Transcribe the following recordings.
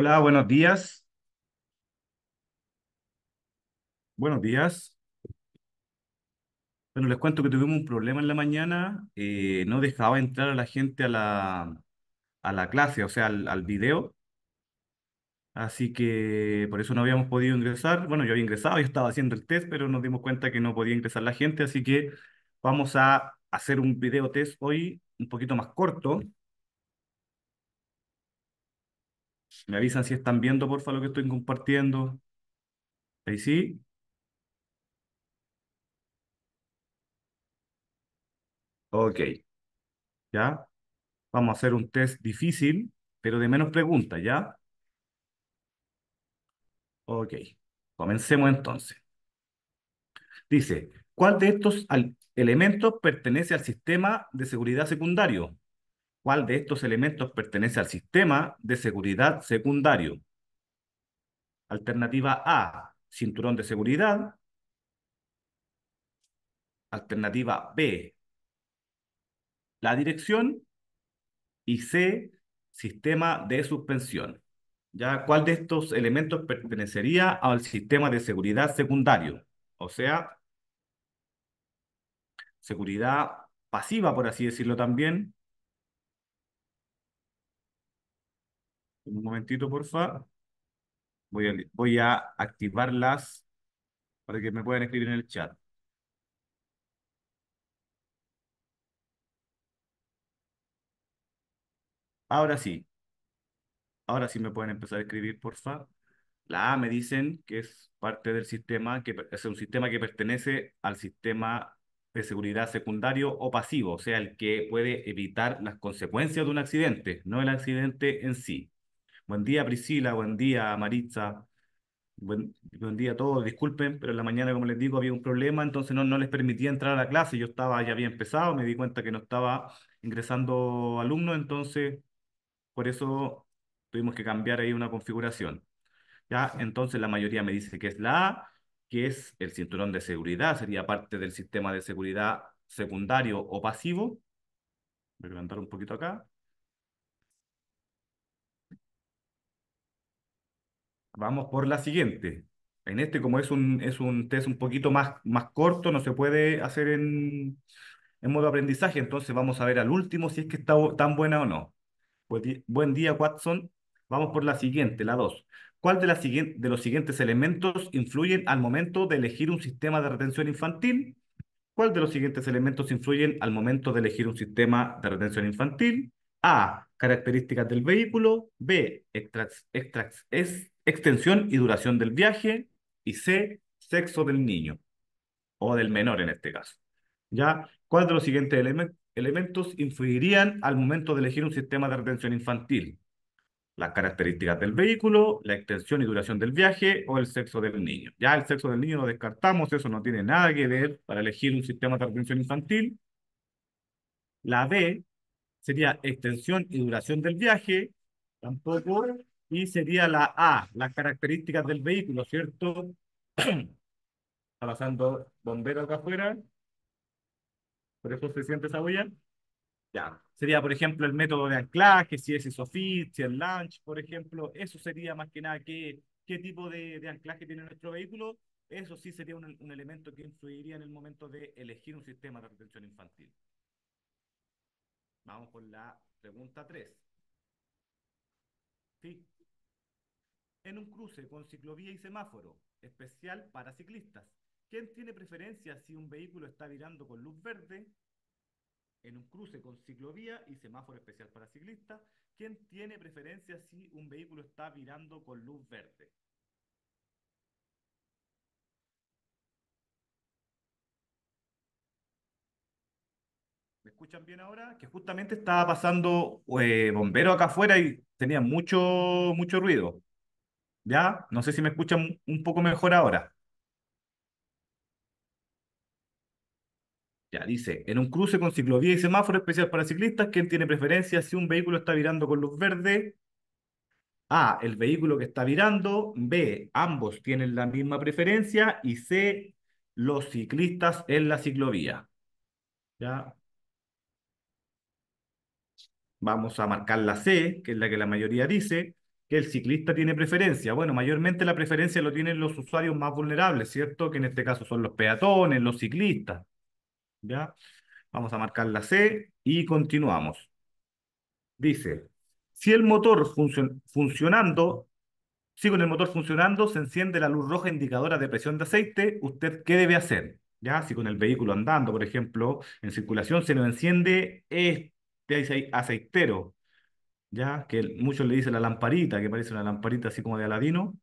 Hola, buenos días. Buenos días. Bueno, les cuento que tuvimos un problema en la mañana. Eh, no dejaba entrar a la gente a la, a la clase, o sea, al, al video. Así que por eso no habíamos podido ingresar. Bueno, yo había ingresado, yo estaba haciendo el test, pero nos dimos cuenta que no podía ingresar la gente. Así que vamos a hacer un video test hoy un poquito más corto. Me avisan si están viendo, porfa, lo que estoy compartiendo. Ahí sí. Ok. ¿Ya? Vamos a hacer un test difícil, pero de menos preguntas, ¿ya? Ok. Comencemos entonces. Dice, ¿cuál de estos elementos pertenece al sistema de seguridad secundario? cuál de estos elementos pertenece al sistema de seguridad secundario. Alternativa A, cinturón de seguridad. Alternativa B, la dirección. Y C, sistema de suspensión. ¿Ya cuál de estos elementos pertenecería al sistema de seguridad secundario? O sea, seguridad pasiva, por así decirlo también, Un momentito, porfa. Voy a, voy a activarlas para que me puedan escribir en el chat. Ahora sí. Ahora sí me pueden empezar a escribir, por porfa. La A me dicen que es parte del sistema, que es un sistema que pertenece al sistema de seguridad secundario o pasivo, o sea, el que puede evitar las consecuencias de un accidente, no el accidente en sí. Buen día Priscila, buen día Maritza, buen, día a todos. Disculpen, pero en la mañana, como les digo, había un problema, entonces no, no les permitía entrar a la clase. Yo estaba, ya había empezado, me di cuenta que no estaba ingresando alumnos, entonces por eso tuvimos que cambiar ahí una configuración. ¿Ya? Entonces la mayoría me dice que es la A, que es el cinturón de seguridad, sería parte del sistema de seguridad secundario o pasivo. Voy a levantar un poquito acá. Vamos por la siguiente. En este, como es un, es un test un poquito más, más corto, no se puede hacer en, en modo aprendizaje, entonces vamos a ver al último si es que está tan buena o no. Pues buen día, Watson. Vamos por la siguiente, la dos. ¿Cuál de, de los siguientes elementos influyen al momento de elegir un sistema de retención infantil? ¿Cuál de los siguientes elementos influyen al momento de elegir un sistema de retención infantil? A. Características del vehículo. B. extracts es, extensión y duración del viaje, y C, sexo del niño, o del menor en este caso. ¿Ya? ¿Cuál de los siguientes elementos influirían al momento de elegir un sistema de retención infantil? Las características del vehículo, la extensión y duración del viaje o el sexo del niño. Ya el sexo del niño lo descartamos, eso no tiene nada que ver para elegir un sistema de retención infantil. La B sería extensión y duración del viaje, tampoco y sería la A, las características del vehículo, ¿cierto? Está pasando bombero acá afuera. Por eso se siente esa huella. Ya. Sería, por ejemplo, el método de anclaje, si es ISOFIT, si es launch, por ejemplo. Eso sería más que nada qué, qué tipo de, anclaje tiene nuestro vehículo. Eso sí sería un, elemento que influiría en el momento de elegir un sistema de retención infantil. Vamos con la pregunta 3. Sí en un cruce con ciclovía y semáforo, especial para ciclistas. ¿Quién tiene preferencia si un vehículo está virando con luz verde en un cruce con ciclovía y semáforo especial para ciclistas? ¿Quién tiene preferencia si un vehículo está virando con luz verde? ¿Me escuchan bien ahora? Que justamente estaba pasando eh, bombero acá afuera y tenía mucho, mucho ruido. ¿Ya? No sé si me escuchan un poco mejor ahora. Ya, dice, en un cruce con ciclovía y semáforo especial para ciclistas, ¿quién tiene preferencia si un vehículo está virando con luz verde? A, el vehículo que está virando. B, ambos tienen la misma preferencia. Y C, los ciclistas en la ciclovía. ¿Ya? Vamos a marcar la C, que es la que la mayoría dice que el ciclista tiene preferencia. Bueno, mayormente la preferencia lo tienen los usuarios más vulnerables, ¿cierto? Que en este caso son los peatones, los ciclistas. ¿Ya? Vamos a marcar la C y continuamos. Dice, si el motor funcionando, si con el motor funcionando se enciende la luz roja indicadora de presión de aceite, ¿usted qué debe hacer? ¿Ya? Si con el vehículo andando, por ejemplo, en circulación se nos enciende este aceitero, ¿ya? Que muchos le dicen la lamparita, que parece una lamparita así como de Aladino.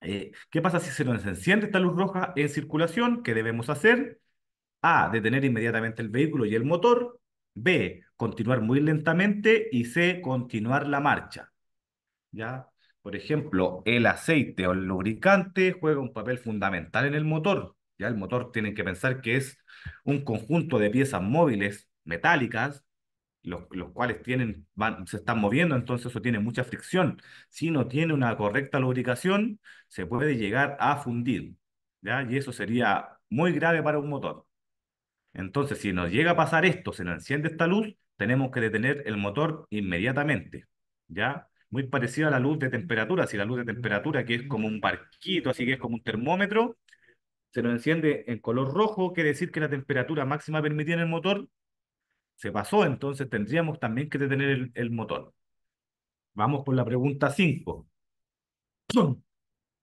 Eh, ¿Qué pasa si se nos enciende esta luz roja en circulación? ¿Qué debemos hacer? A. Detener inmediatamente el vehículo y el motor. B. Continuar muy lentamente. Y C. Continuar la marcha. ¿Ya? Por ejemplo, el aceite o el lubricante juega un papel fundamental en el motor. ¿ya? El motor tienen que pensar que es un conjunto de piezas móviles metálicas los, cuales tienen, se están moviendo, entonces eso tiene mucha fricción. Si no tiene una correcta lubricación, se puede llegar a fundir, ¿ya? Y eso sería muy grave para un motor. Entonces, si nos llega a pasar esto, se nos enciende esta luz, tenemos que detener el motor inmediatamente, ¿ya? Muy parecido a la luz de temperatura, si la luz de temperatura, que es como un barquito, así que es como un termómetro, se nos enciende en color rojo, quiere decir que la temperatura máxima permitida en el motor se pasó, entonces tendríamos también que detener el, motor. Vamos por la pregunta 5.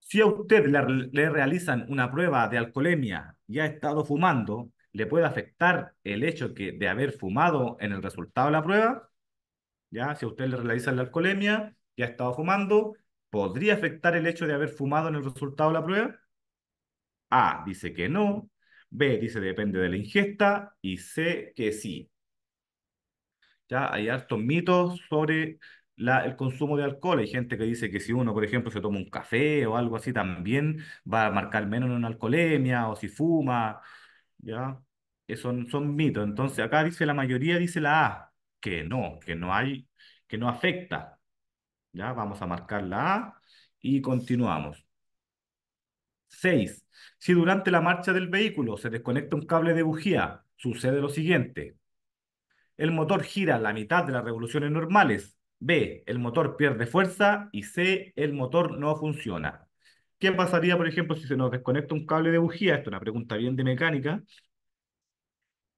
Si a usted le, realizan una prueba de alcoholemia y ha estado fumando, ¿le puede afectar el hecho que, de haber fumado en el resultado de la prueba? ¿Ya? Si a usted le realizan la alcoholemia y ha estado fumando, ¿podría afectar el hecho de haber fumado en el resultado de la prueba? A dice que no, B dice depende de la ingesta y C que sí. ¿ya? Hay hartos mitos sobre la, el consumo de alcohol. Hay gente que dice que si uno, por ejemplo, se toma un café o algo así, también va a marcar menos en una alcoholemia o si fuma, ¿ya? Son, son mitos. Entonces, acá dice la mayoría, dice la A, que no, que no hay, que no afecta. ¿Ya? Vamos a marcar la A y continuamos. 6. Si durante la marcha del vehículo se desconecta un cable de bujía, sucede lo siguiente el motor gira la mitad de las revoluciones normales. B, el motor pierde fuerza. Y C, el motor no funciona. ¿Qué pasaría, por ejemplo, si se nos desconecta un cable de bujía? Esto es una pregunta bien de mecánica.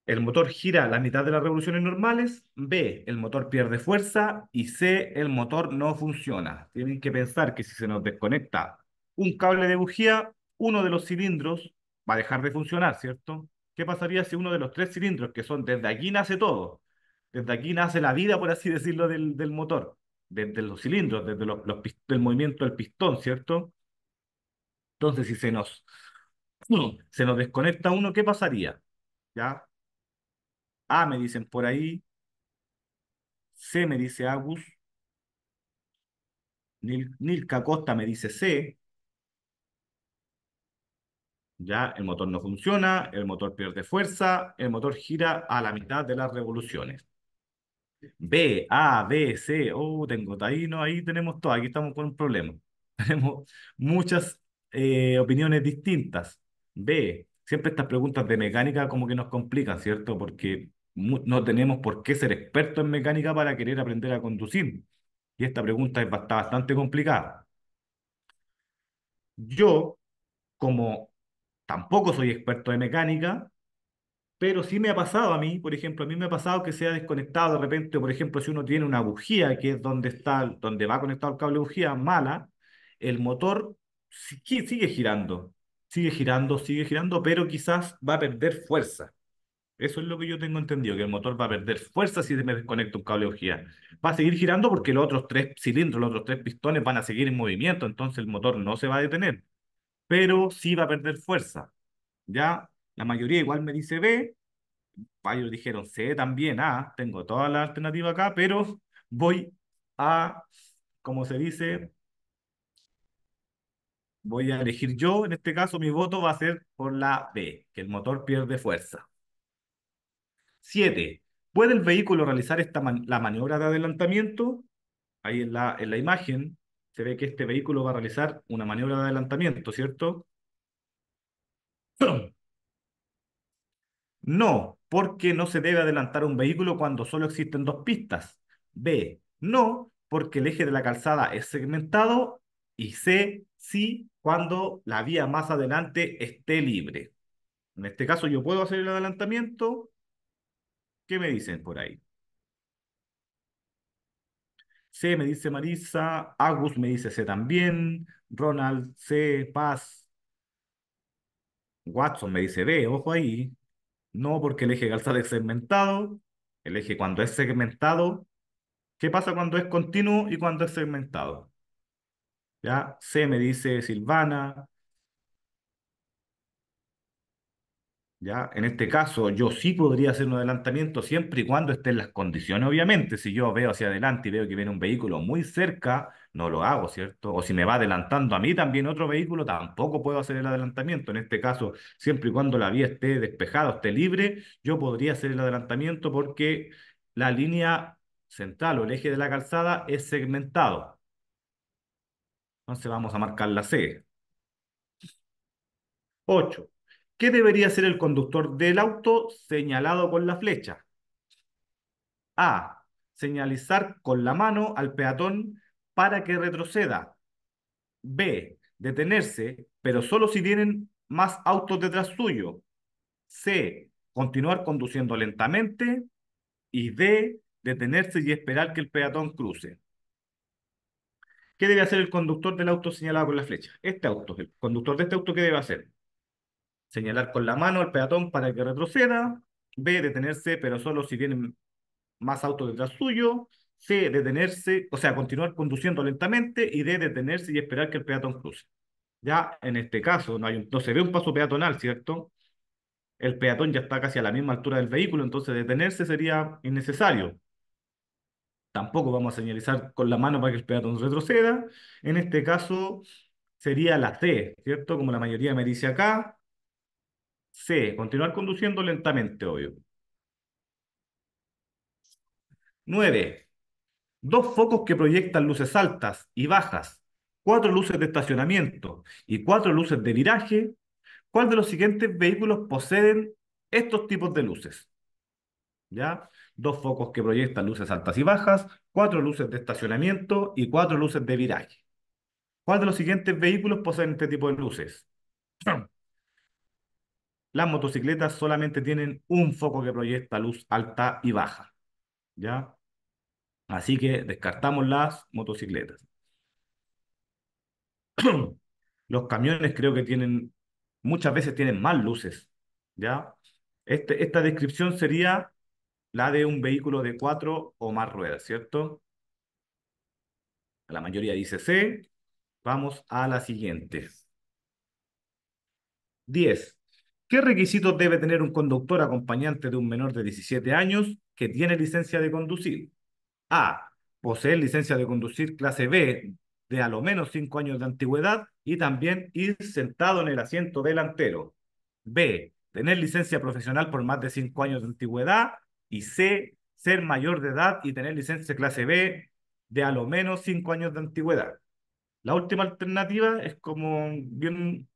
El motor gira la mitad de las revoluciones normales. B, el motor pierde fuerza. Y C, el motor no funciona. Tienen que pensar que si se nos desconecta un cable de bujía, uno de los cilindros va a dejar de funcionar, ¿cierto? ¿Qué pasaría si uno de los tres cilindros, que son desde aquí nace todo, desde aquí nace la vida, por así decirlo, del, motor, desde los cilindros, desde el movimiento del pistón, ¿cierto? Entonces, si se nos, se nos desconecta uno, ¿qué pasaría? ¿Ya? A me dicen por ahí, C me dice Agus, Nil, Nilka Costa me dice C, ya el motor no funciona, el motor pierde fuerza, el motor gira a la mitad de las revoluciones. B, A, B, C, oh, tengo, ahí, ahí tenemos todo, aquí estamos con un problema. Tenemos muchas eh, opiniones distintas. B, siempre estas preguntas de mecánica como que nos complican, ¿cierto? Porque no tenemos por qué ser expertos en mecánica para querer aprender a conducir. Y esta pregunta es bastante complicada. Yo, como tampoco soy experto de mecánica, pero sí me ha pasado a mí, por ejemplo, a mí me ha pasado que se ha desconectado de repente, por ejemplo, si uno tiene una bujía, que es donde, está, donde va conectado el cable de bujía mala, el motor sigue, sigue girando, sigue girando, sigue girando, pero quizás va a perder fuerza. Eso es lo que yo tengo entendido, que el motor va a perder fuerza si me desconecto un cable de bujía. Va a seguir girando porque los otros tres cilindros, los otros tres pistones van a seguir en movimiento, entonces el motor no se va a detener, pero sí va a perder fuerza. ¿Ya? La mayoría igual me dice B, varios dijeron C también, A, ah, tengo toda la alternativa acá, pero voy a, como se dice, voy a elegir yo, en este caso mi voto va a ser por la B, que el motor pierde fuerza. siete ¿Puede el vehículo realizar esta la maniobra de adelantamiento? Ahí en la, en la imagen se ve que este vehículo va a realizar una maniobra de adelantamiento, ¿cierto? No, porque no se debe adelantar un vehículo cuando solo existen dos pistas. B, no, porque el eje de la calzada es segmentado. Y C, sí, cuando la vía más adelante esté libre. En este caso yo puedo hacer el adelantamiento. ¿Qué me dicen por ahí? C me dice Marisa, Agus me dice C también, Ronald C, Paz, Watson me dice B, ojo ahí, no, porque el eje calza es segmentado, el eje cuando es segmentado, ¿qué pasa cuando es continuo y cuando es segmentado? ¿Ya? C me dice Silvana. ¿Ya? En este caso, yo sí podría hacer un adelantamiento siempre y cuando estén las condiciones, obviamente. Si yo veo hacia adelante y veo que viene un vehículo muy cerca, no lo hago, ¿cierto? O si me va adelantando a mí también otro vehículo, tampoco puedo hacer el adelantamiento. En este caso, siempre y cuando la vía esté despejada, esté libre, yo podría hacer el adelantamiento porque la línea central o el eje de la calzada es segmentado. Entonces vamos a marcar la C. 8. ¿Qué debería hacer el conductor del auto señalado con la flecha? A. Señalizar con la mano al peatón para que retroceda. B. Detenerse, pero solo si tienen más autos detrás suyo. C. Continuar conduciendo lentamente. Y D. Detenerse y esperar que el peatón cruce. ¿Qué debe hacer el conductor del auto señalado con la flecha? Este auto, el conductor de este auto, ¿qué debe hacer? Señalar con la mano al peatón para que retroceda. B. Detenerse, pero solo si tienen más autos detrás suyo. C, detenerse, o sea, continuar conduciendo lentamente, y D, detenerse y esperar que el peatón cruce. Ya en este caso, no, se ve un paso peatonal, ¿cierto? El peatón ya está casi a la misma altura del vehículo, entonces detenerse sería innecesario. Tampoco vamos a señalizar con la mano para que el peatón retroceda. En este caso, sería la T, ¿cierto? Como la mayoría me dice acá. C, continuar conduciendo lentamente, obvio. Nueve dos focos que proyectan luces altas y bajas, cuatro luces de estacionamiento y cuatro luces de viraje, ¿cuál de los siguientes vehículos poseen estos tipos de luces? ¿Ya? Dos focos que proyectan luces altas y bajas, cuatro luces de estacionamiento y cuatro luces de viraje. ¿Cuál de los siguientes vehículos poseen este tipo de luces? Las motocicletas solamente tienen un foco que proyecta luz alta y baja. ¿Ya? Así que descartamos las motocicletas. Los camiones creo que tienen, muchas veces tienen más luces, ¿ya? Este, esta descripción sería la de un vehículo de cuatro o más ruedas, ¿cierto? La mayoría dice C. Vamos a la siguiente. 10. ¿Qué requisitos debe tener un conductor acompañante de un menor de 17 años que tiene licencia de conducir? A. Poseer licencia de conducir clase B de a lo menos cinco años de antigüedad y también ir sentado en el asiento delantero. B. Tener licencia profesional por más de cinco años de antigüedad. Y C. Ser mayor de edad y tener licencia clase B de a lo menos cinco años de antigüedad. La última alternativa es como bien,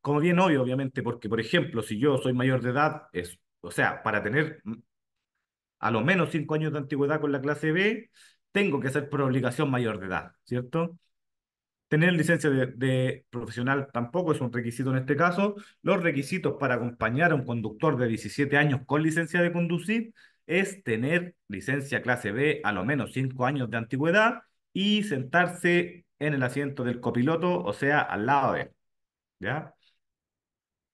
como bien obvio, obviamente, porque, por ejemplo, si yo soy mayor de edad, o sea, para tener a lo menos cinco años de antigüedad con la clase B, tengo que hacer por obligación mayor de edad, ¿cierto? Tener licencia de, profesional tampoco es un requisito en este caso. Los requisitos para acompañar a un conductor de 17 años con licencia de conducir es tener licencia clase B a lo menos 5 años de antigüedad y sentarse en el asiento del copiloto, o sea, al lado de él. ¿Ya?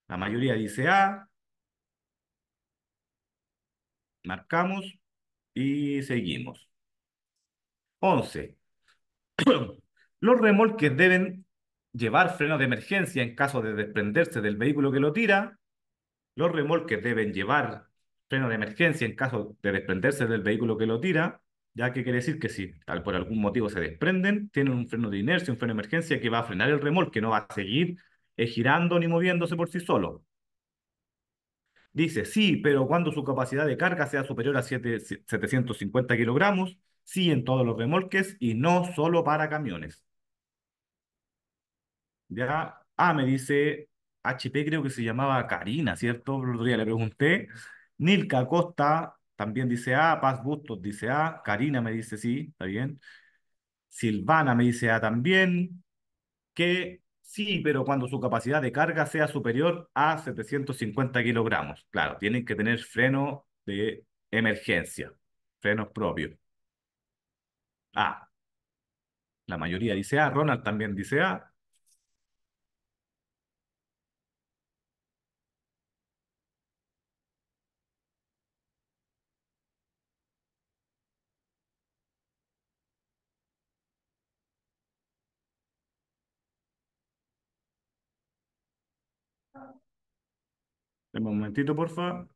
La mayoría dice A, Marcamos y seguimos. 11. Los remolques deben llevar freno de emergencia en caso de desprenderse del vehículo que lo tira. Los remolques deben llevar freno de emergencia en caso de desprenderse del vehículo que lo tira, ya que quiere decir que si tal por algún motivo se desprenden, tienen un freno de inercia, un freno de emergencia que va a frenar el remolque, no va a seguir eh, girando ni moviéndose por sí solo. Dice, sí, pero cuando su capacidad de carga sea superior a 7, 750 kilogramos, sí en todos los remolques y no solo para camiones. Ya, A ah, me dice HP, creo que se llamaba Karina, ¿cierto? El otro día le pregunté. Nilka Costa también dice A, ah, Paz Bustos dice A, ah, Karina me dice sí, está bien. Silvana me dice A ah, también, que Sí, pero cuando su capacidad de carga sea superior a 750 kilogramos. Claro, tienen que tener freno de emergencia, frenos propios. Ah, la mayoría dice A, Ronald también dice A. un momentito, porfa.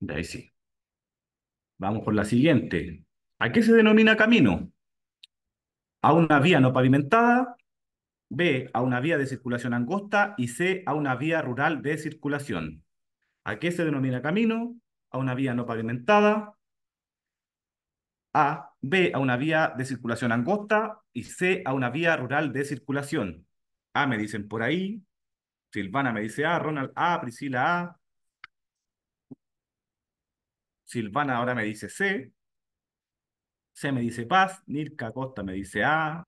De ahí sí. Vamos por la siguiente. ¿A qué se denomina camino? A una vía no pavimentada, B, a una vía de circulación angosta y C, a una vía rural de circulación. ¿A qué se denomina camino? A una vía no pavimentada. A, B, a una vía de circulación angosta y C, a una vía rural de circulación. A me dicen por ahí, Silvana me dice A, Ronald A, Priscila A. Silvana ahora me dice C. C me dice Paz, Nirka Costa me dice A,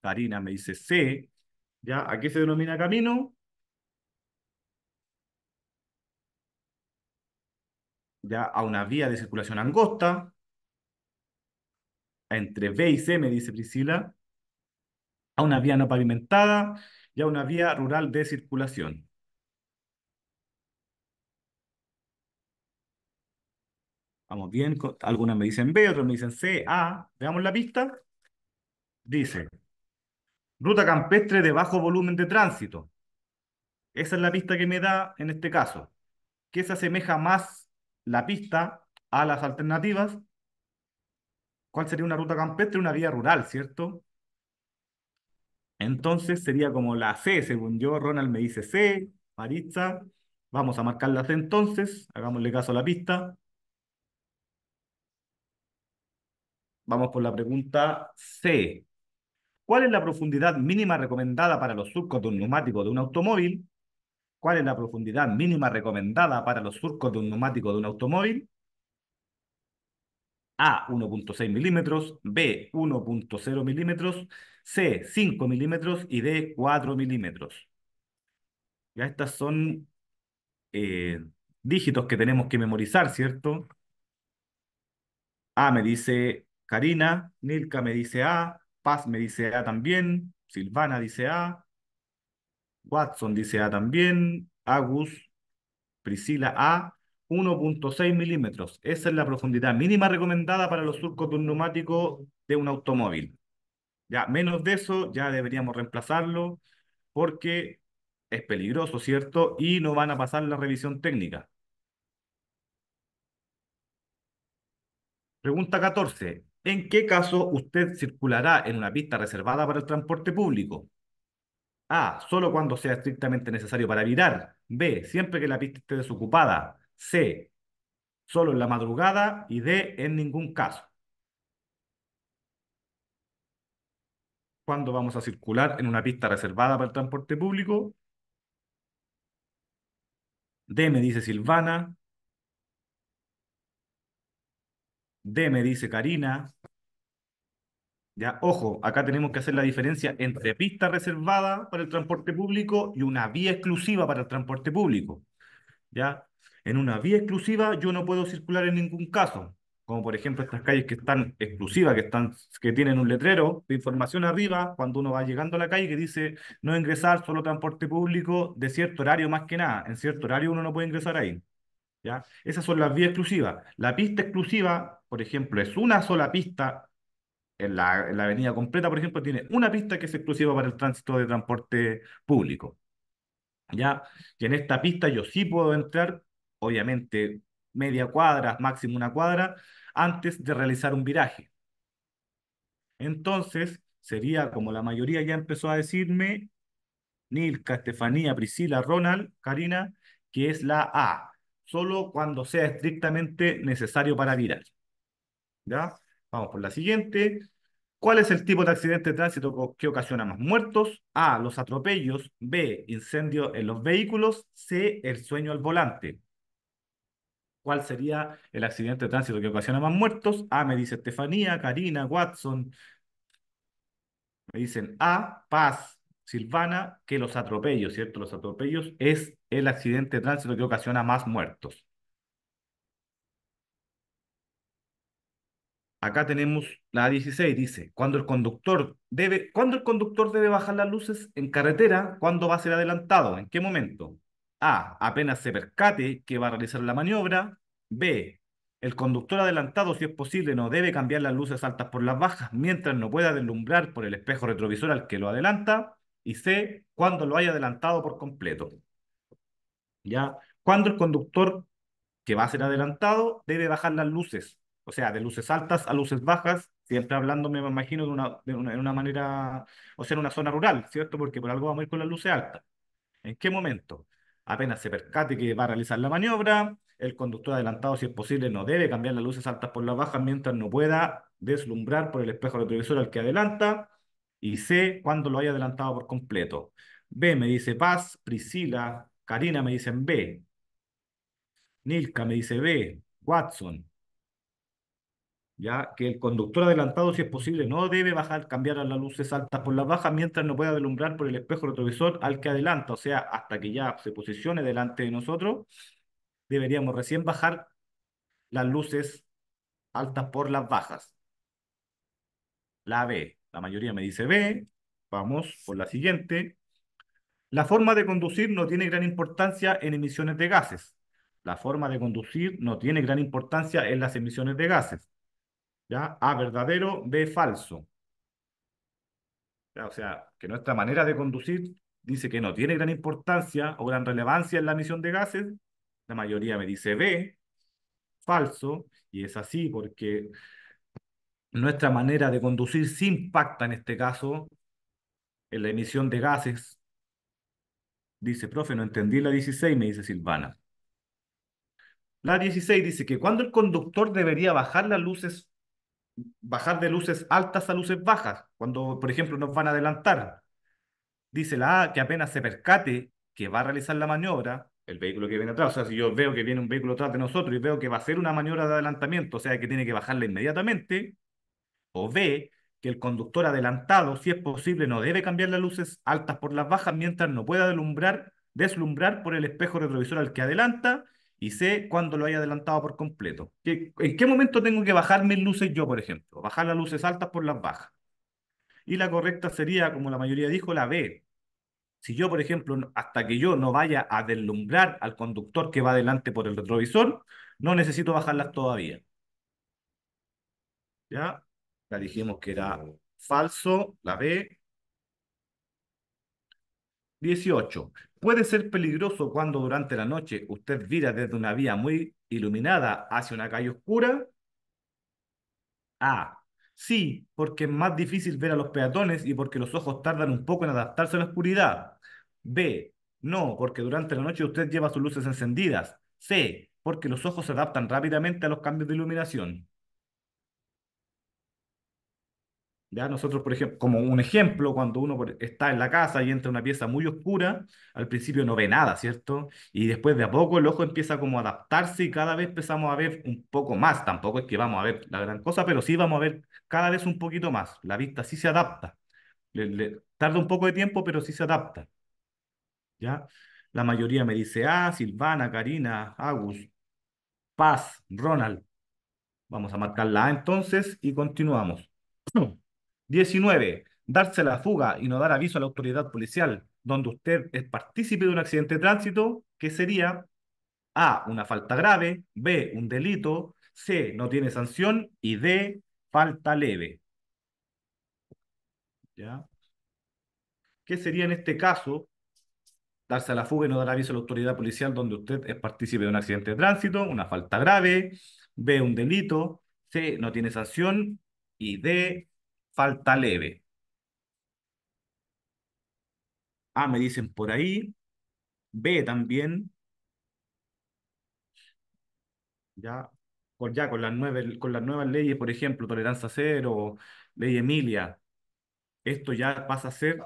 Karina me dice C, ¿Ya? Aquí se denomina camino. ¿Ya? A una vía de circulación angosta. Entre B y C, me dice Priscila. A una vía no pavimentada y a una vía rural de circulación. Vamos bien, algunas me dicen B, otras me dicen C, A. Veamos la pista. Dice, Ruta campestre de bajo volumen de tránsito. Esa es la pista que me da en este caso. ¿Qué se asemeja más la pista a las alternativas? ¿Cuál sería una ruta campestre? Una vía rural, ¿cierto? Entonces sería como la C, según yo, Ronald me dice C, Maritza. Vamos a marcar la C entonces, hagámosle caso a la pista. Vamos por la pregunta C cuál es la profundidad mínima recomendada para los surcos de un neumático de un automóvil, cuál es la profundidad mínima recomendada para los surcos de un neumático de un automóvil, A 1.6 milímetros, B 1.0 milímetros, C 5 milímetros y D 4 milímetros. Ya estas son eh, dígitos que tenemos que memorizar, ¿cierto? A me dice Karina, Nilka me dice A, Paz me dice A también, Silvana dice A, Watson dice A también, Agus, Priscila A, 1.6 milímetros. Esa es la profundidad mínima recomendada para los surcos de neumático de un automóvil. Ya menos de eso, ya deberíamos reemplazarlo porque es peligroso, ¿cierto? Y no van a pasar la revisión técnica. Pregunta 14. ¿En qué caso usted circulará en una pista reservada para el transporte público? A. Solo cuando sea estrictamente necesario para virar. B. Siempre que la pista esté desocupada. C. Solo en la madrugada. Y D. En ningún caso. ¿Cuándo vamos a circular en una pista reservada para el transporte público? D. Me dice Silvana. D me dice Karina. Ya, ojo, acá tenemos que hacer la diferencia entre pista reservada para el transporte público y una vía exclusiva para el transporte público. ¿Ya? En una vía exclusiva yo no puedo circular en ningún caso, como por ejemplo estas calles que están exclusivas, que, están, que tienen un letrero de información arriba cuando uno va llegando a la calle que dice no ingresar, solo transporte público de cierto horario más que nada. En cierto horario uno no puede ingresar ahí. Esas son las vías exclusivas. La pista exclusiva, por ejemplo, es una sola pista. En la, avenida completa, por ejemplo, tiene una pista que es exclusiva para el tránsito de transporte público. ¿ya? Y en esta pista yo sí puedo entrar, obviamente, media cuadra, máximo una cuadra, antes de realizar un viraje. Entonces, sería como la mayoría ya empezó a decirme, Nilka, Estefanía, Priscila, Ronald, Karina, que es la A, solo cuando sea estrictamente necesario para virar. ¿Ya? Vamos por la siguiente. ¿Cuál es el tipo de accidente de tránsito que ocasiona más muertos? A. Los atropellos. B. Incendio en los vehículos. C. El sueño al volante. ¿Cuál sería el accidente de tránsito que ocasiona más muertos? A. Me dice Estefanía, Karina, Watson. Me dicen A. Paz. Silvana, que los atropellos, ¿cierto? Los atropellos es el accidente de tránsito que ocasiona más muertos. Acá tenemos la 16, dice, cuando el conductor debe, cuando el conductor debe bajar las luces en carretera, ¿cuándo va a ser adelantado? ¿En qué momento? A, apenas se percate que va a realizar la maniobra. B, el conductor adelantado, si es posible, no debe cambiar las luces altas por las bajas mientras no pueda deslumbrar por el espejo retrovisor al que lo adelanta y sé cuando lo haya adelantado por completo. ¿Ya? Cuando el conductor que va a ser adelantado debe bajar las luces, o sea, de luces altas a luces bajas, siempre hablando, me imagino, de una, una, manera, o sea, en una zona rural, ¿cierto? Porque por algo vamos a ir con las luces altas. ¿En qué momento? Apenas se percate que va a realizar la maniobra, el conductor adelantado, si es posible, no debe cambiar las luces altas por las bajas mientras no pueda deslumbrar por el espejo retrovisor al que adelanta. Y C, cuando lo haya adelantado por completo. B me dice Paz, Priscila, Karina me dicen B. Nilka me dice B, Watson. Ya que el conductor adelantado, si es posible, no debe bajar, cambiar a las luces altas por las bajas mientras no pueda delumbrar por el espejo retrovisor al que adelanta. O sea, hasta que ya se posicione delante de nosotros, deberíamos recién bajar las luces altas por las bajas. La B. La mayoría me dice B, vamos por la siguiente. La forma de conducir no tiene gran importancia en emisiones de gases. La forma de conducir no tiene gran importancia en las emisiones de gases. ¿Ya? A verdadero, B falso. O sea, que nuestra manera de conducir dice que no tiene gran importancia o gran relevancia en la emisión de gases. La mayoría me dice B, falso, y es así porque nuestra manera de conducir sí impacta en este caso en la emisión de gases. Dice, profe, no entendí la 16, me dice Silvana. La 16 dice que cuando el conductor debería bajar las luces, bajar de luces altas a luces bajas, cuando, por ejemplo, nos van a adelantar. Dice la A que apenas se percate que va a realizar la maniobra, el vehículo que viene atrás, o sea, si yo veo que viene un vehículo atrás de nosotros y veo que va a hacer una maniobra de adelantamiento, o sea, que tiene que bajarla inmediatamente, o B, que el conductor adelantado, si es posible, no debe cambiar las luces altas por las bajas mientras no pueda deslumbrar, por el espejo retrovisor al que adelanta. Y C, cuando lo haya adelantado por completo. ¿Qué, ¿En qué momento tengo que bajar mis luces yo, por ejemplo? Bajar las luces altas por las bajas. Y la correcta sería, como la mayoría dijo, la B, si yo, por ejemplo, hasta que yo no vaya a deslumbrar al conductor que va adelante por el retrovisor, no necesito bajarlas todavía. ¿Ya? La dijimos que era eh, falso, la B. 18. Puede ser peligroso cuando durante la noche usted vira desde una vía muy iluminada hacia una calle oscura. A. Sí, porque es más difícil ver a los peatones y porque los ojos tardan un poco en adaptarse a la oscuridad. B. No, porque durante la noche usted lleva sus luces encendidas. C. Porque los ojos se adaptan rápidamente a los cambios de iluminación. ¿ya? Nosotros, por ejemplo, como un ejemplo, cuando uno está en la casa y entra una pieza muy oscura, al principio no ve nada, ¿cierto? Y después de a poco el ojo empieza como a adaptarse y cada vez empezamos a ver un poco más. Tampoco es que vamos a ver la gran cosa, pero sí vamos a ver cada vez un poquito más. La vista sí se adapta. tarda un poco de tiempo, pero sí se adapta. ¿Ya? La mayoría me dice, ah, Silvana, Karina, Agus, Paz, Ronald. Vamos a marcar la A entonces y continuamos. 19. Darse la fuga y no dar aviso a la autoridad policial, donde usted es partícipe de un accidente de tránsito, que sería A, una falta grave, B, un delito, C, no tiene sanción y D, falta leve. ¿Ya? ¿Qué sería en este caso darse la fuga y no dar aviso a la autoridad policial donde usted es partícipe de un accidente de tránsito, una falta grave, B, un delito, C, no tiene sanción y D, falta leve. A me dicen por ahí. B también. Ya con, con, las nueve, con las nuevas leyes, por ejemplo, tolerancia cero, ley Emilia, esto ya pasa a ser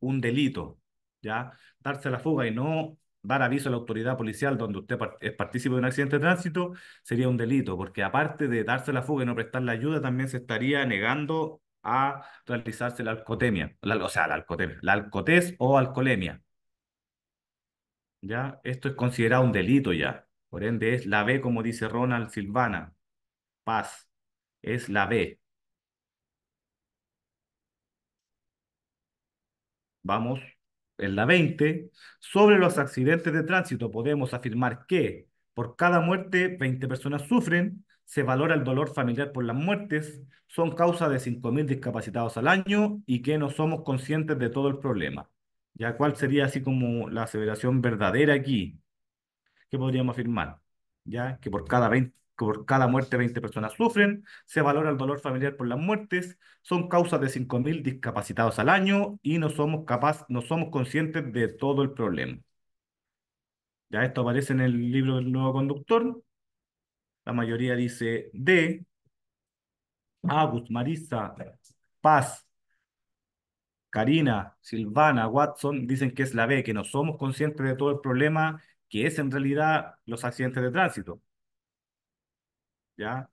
un delito, ¿ya? Darse la fuga y no dar aviso a la autoridad policial donde usted es partícipe de un accidente de tránsito sería un delito, porque aparte de darse la fuga y no prestar la ayuda, también se estaría negando a realizarse la alcotemia, o sea, la alcotemia, la alcotés o alcoholemia. ¿Ya? Esto es considerado un delito ya. Por ende, es la B, como dice Ronald Silvana. Paz. Es la B. Vamos en la 20, sobre los accidentes de tránsito podemos afirmar que por cada muerte 20 personas sufren, se valora el dolor familiar por las muertes, son causa de 5.000 discapacitados al año y que no somos conscientes de todo el problema. ¿Ya cuál sería así como la aseveración verdadera aquí? ¿Qué podríamos afirmar? ¿Ya? Que por cada 20 por cada muerte 20 personas sufren, se valora el valor familiar por las muertes, son causas de 5.000 discapacitados al año y no somos, capaz, no somos conscientes de todo el problema. Ya esto aparece en el libro del nuevo conductor. La mayoría dice D. Agus, Marisa, Paz, Karina, Silvana, Watson, dicen que es la B, que no somos conscientes de todo el problema que es en realidad los accidentes de tránsito. ¿ya?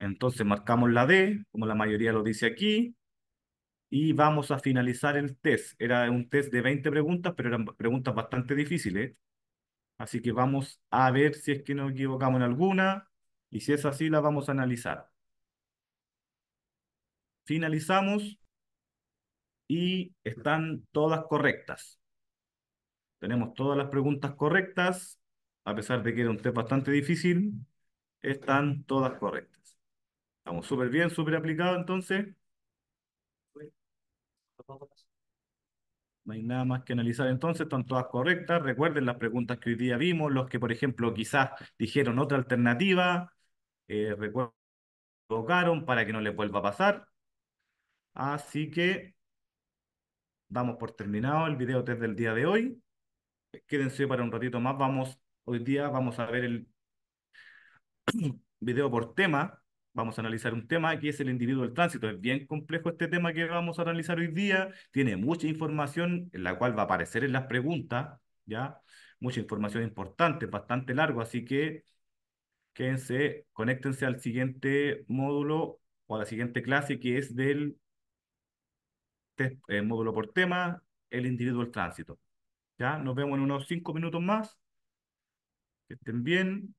Entonces marcamos la D, como la mayoría lo dice aquí, y vamos a finalizar el test. Era un test de 20 preguntas, pero eran preguntas bastante difíciles. Así que vamos a ver si es que nos equivocamos en alguna, y si es así, la vamos a analizar. Finalizamos y están todas correctas. Tenemos todas las preguntas correctas, a pesar de que era un test bastante difícil están todas correctas. Estamos súper bien, súper aplicado entonces. No hay nada más que analizar entonces, están todas correctas. Recuerden las preguntas que hoy día vimos, los que por ejemplo quizás dijeron otra alternativa, eh, recuerden para que no les vuelva a pasar. Así que vamos por terminado el video test del día de hoy. Quédense para un ratito más, vamos, hoy día vamos a ver el video por tema. Vamos a analizar un tema que es el individuo del tránsito. Es bien complejo este tema que vamos a analizar hoy día. Tiene mucha información, en la cual va a aparecer en las preguntas, ¿ya? Mucha información importante, bastante largo, así que quédense, conéctense al siguiente módulo o a la siguiente clase que es del eh, módulo por tema, el individuo del tránsito. ¿Ya? Nos vemos en unos cinco minutos más. Que estén bien.